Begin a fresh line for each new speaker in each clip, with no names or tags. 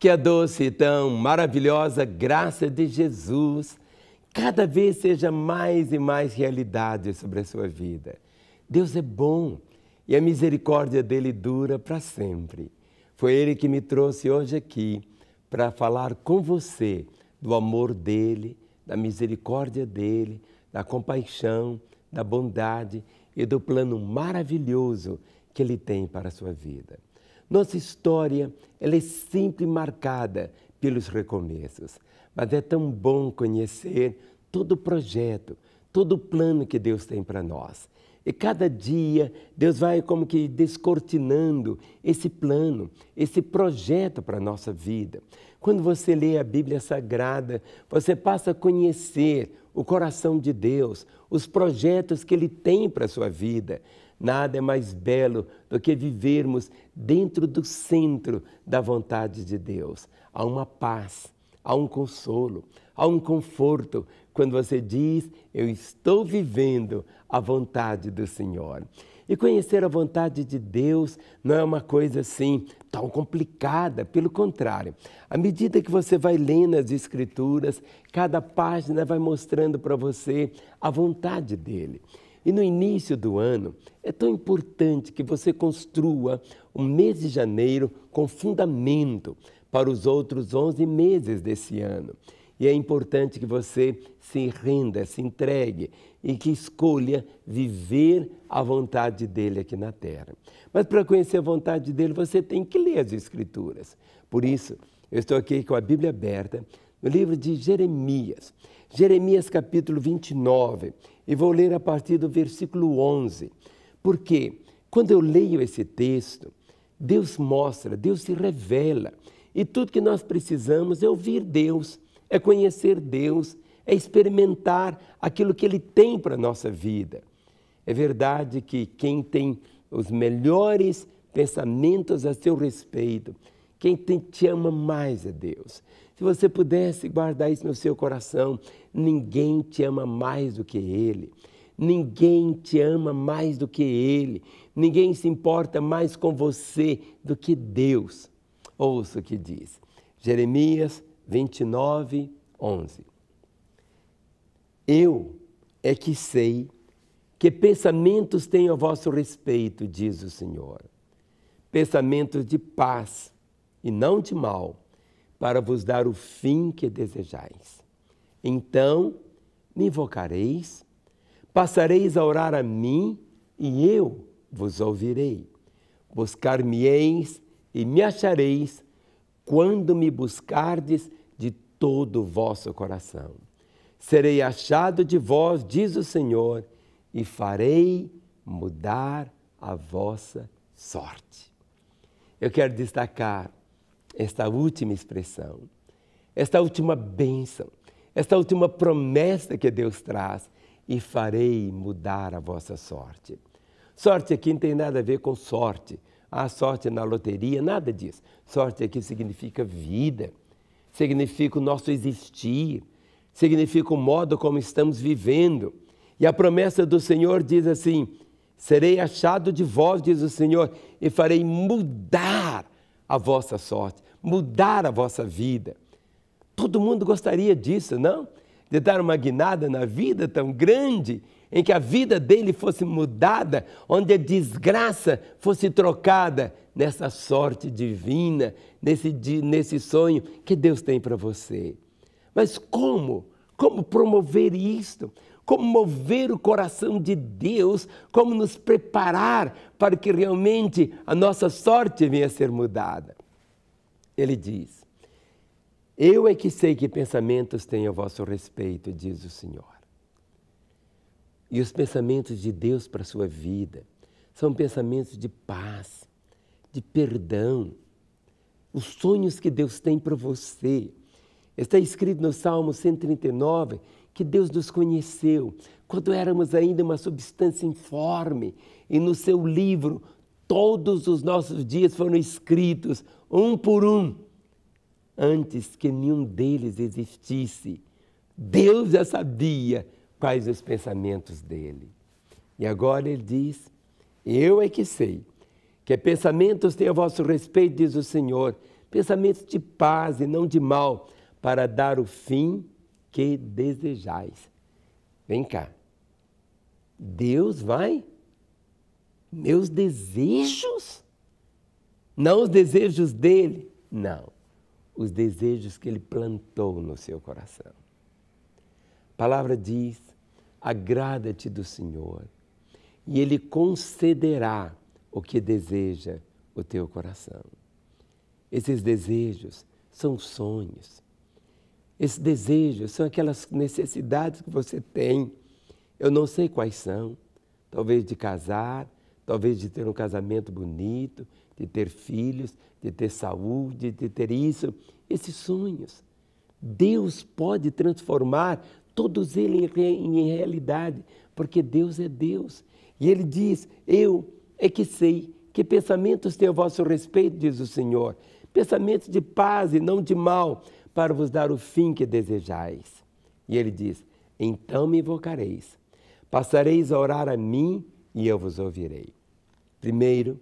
Que a doce e tão maravilhosa graça de Jesus cada vez seja mais e mais realidade sobre a sua vida. Deus é bom e a misericórdia dele dura para sempre. Foi ele que me trouxe hoje aqui para falar com você do amor dele, da misericórdia dele, da compaixão, da bondade e do plano maravilhoso que ele tem para a sua vida. Nossa história ela é sempre marcada pelos recomeços, mas é tão bom conhecer todo o projeto, todo o plano que Deus tem para nós. E cada dia Deus vai como que descortinando esse plano, esse projeto para a nossa vida. Quando você lê a Bíblia Sagrada, você passa a conhecer o coração de Deus, os projetos que Ele tem para a sua vida. Nada é mais belo do que vivermos dentro do centro da vontade de Deus. Há uma paz, há um consolo, há um conforto quando você diz: Eu estou vivendo a vontade do Senhor. E conhecer a vontade de Deus não é uma coisa assim tão complicada, pelo contrário. À medida que você vai lendo as Escrituras, cada página vai mostrando para você a vontade dele. E no início do ano, é tão importante que você construa o mês de janeiro com fundamento para os outros 11 meses desse ano. E é importante que você se renda, se entregue e que escolha viver a vontade dele aqui na terra. Mas para conhecer a vontade dele, você tem que ler as Escrituras. Por isso, eu estou aqui com a Bíblia aberta no livro de Jeremias. Jeremias capítulo 29, e vou ler a partir do versículo 11, porque quando eu leio esse texto, Deus mostra, Deus se revela, e tudo que nós precisamos é ouvir Deus, é conhecer Deus, é experimentar aquilo que Ele tem para a nossa vida. É verdade que quem tem os melhores pensamentos a seu respeito, quem te ama mais é Deus. Se você pudesse guardar isso no seu coração, ninguém te ama mais do que Ele. Ninguém te ama mais do que Ele. Ninguém se importa mais com você do que Deus. Ouça o que diz. Jeremias 29, 11. Eu é que sei que pensamentos tenho a vosso respeito, diz o Senhor. Pensamentos de paz e não de mal, para vos dar o fim que desejais. Então me invocareis, passareis a orar a mim e eu vos ouvirei. Buscar-me-eis e me achareis quando me buscardes de todo o vosso coração. Serei achado de vós, diz o Senhor, e farei mudar a vossa sorte. Eu quero destacar esta última expressão, esta última bênção, esta última promessa que Deus traz e farei mudar a vossa sorte. Sorte aqui não tem nada a ver com sorte. A ah, sorte na loteria, nada disso. Sorte aqui significa vida, significa o nosso existir, significa o modo como estamos vivendo. E a promessa do Senhor diz assim: Serei achado de vós, diz o Senhor, e farei mudar a vossa sorte, mudar a vossa vida. Todo mundo gostaria disso, não? De dar uma guinada na vida tão grande, em que a vida dele fosse mudada, onde a desgraça fosse trocada nessa sorte divina, nesse, nesse sonho que Deus tem para você. Mas como? Como promover isto? como mover o coração de Deus, como nos preparar para que realmente a nossa sorte venha a ser mudada. Ele diz: Eu é que sei que pensamentos tenho a vosso respeito, diz o Senhor. E os pensamentos de Deus para a sua vida são pensamentos de paz, de perdão, os sonhos que Deus tem para você. Está escrito no Salmo 139 que Deus nos conheceu quando éramos ainda uma substância informe e no seu livro todos os nossos dias foram escritos, um por um, antes que nenhum deles existisse. Deus já sabia quais os pensamentos dele. E agora ele diz: Eu é que sei que pensamentos têm a vosso respeito, diz o Senhor, pensamentos de paz e não de mal, para dar o fim que desejais. Vem cá. Deus vai? Meus desejos? Não os desejos dele, não. Os desejos que ele plantou no seu coração. A palavra diz: agrada-te do Senhor, e ele concederá o que deseja o teu coração. Esses desejos são sonhos, esse desejo, são aquelas necessidades que você tem. Eu não sei quais são. Talvez de casar, talvez de ter um casamento bonito, de ter filhos, de ter saúde, de ter isso. Esses sonhos. Deus pode transformar todos eles em, realidade, porque Deus é Deus. E Ele diz: Eu é que sei que pensamentos tenho a vosso respeito, diz o Senhor. Pensamentos de paz e não de mal, para vos dar o fim que desejais. E ele diz: Então me invocareis, passareis a orar a mim e eu vos ouvirei. Primeiro,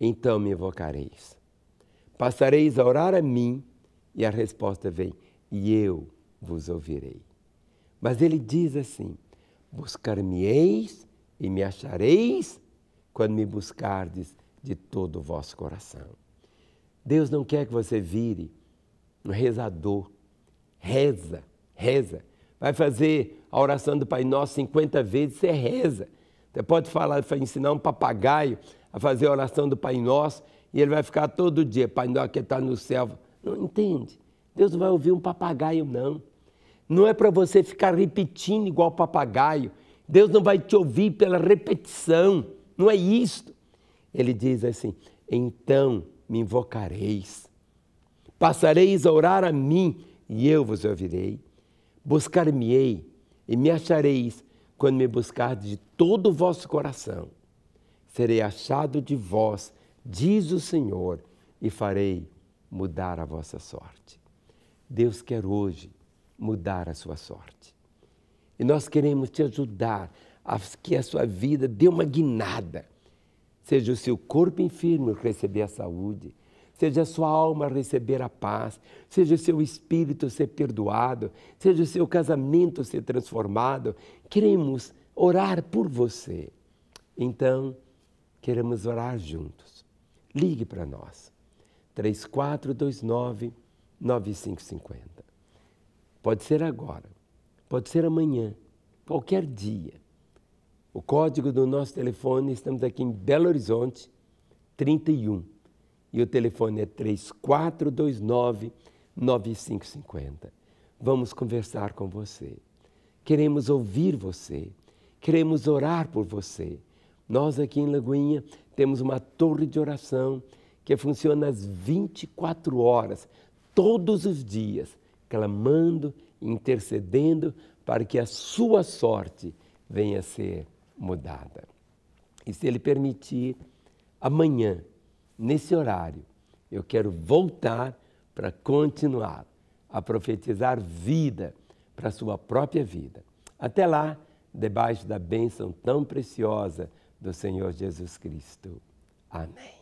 então me invocareis. Passareis a orar a mim e a resposta vem: E eu vos ouvirei. Mas ele diz assim: Buscar-me-eis e me achareis quando me buscardes de todo o vosso coração. Deus não quer que você vire um rezador. Reza, reza. Vai fazer a oração do Pai Nosso 50 vezes, você reza. Você pode falar, ensinar um papagaio a fazer a oração do Pai Nosso e ele vai ficar todo dia, Pai Nosso que está no céu. Não entende. Deus não vai ouvir um papagaio, não. Não é para você ficar repetindo igual papagaio. Deus não vai te ouvir pela repetição. Não é isto. Ele diz assim: então me invocareis Passareis a orar a mim, e eu vos ouvirei. Buscar-me-ei, e me achareis, quando me buscardes de todo o vosso coração. Serei achado de vós, diz o Senhor, e farei mudar a vossa sorte. Deus quer hoje mudar a sua sorte. E nós queremos te ajudar a que a sua vida dê uma guinada. Seja o seu corpo enfermo receber a saúde, seja sua alma receber a paz, seja seu espírito ser perdoado, seja seu casamento ser transformado. Queremos orar por você. Então, queremos orar juntos. Ligue para nós. 3429 9550. Pode ser agora, pode ser amanhã, qualquer dia. O código do nosso telefone, estamos aqui em Belo Horizonte, 31 e o telefone é 3429 9550. Vamos conversar com você. Queremos ouvir você. Queremos orar por você. Nós aqui em Lagoinha temos uma torre de oração que funciona às 24 horas, todos os dias, clamando, intercedendo para que a sua sorte venha a ser mudada. E se Ele permitir, amanhã nesse horário, eu quero voltar para continuar a profetizar vida para a sua própria vida. Até lá, debaixo da bênção tão preciosa do Senhor Jesus Cristo. Amém.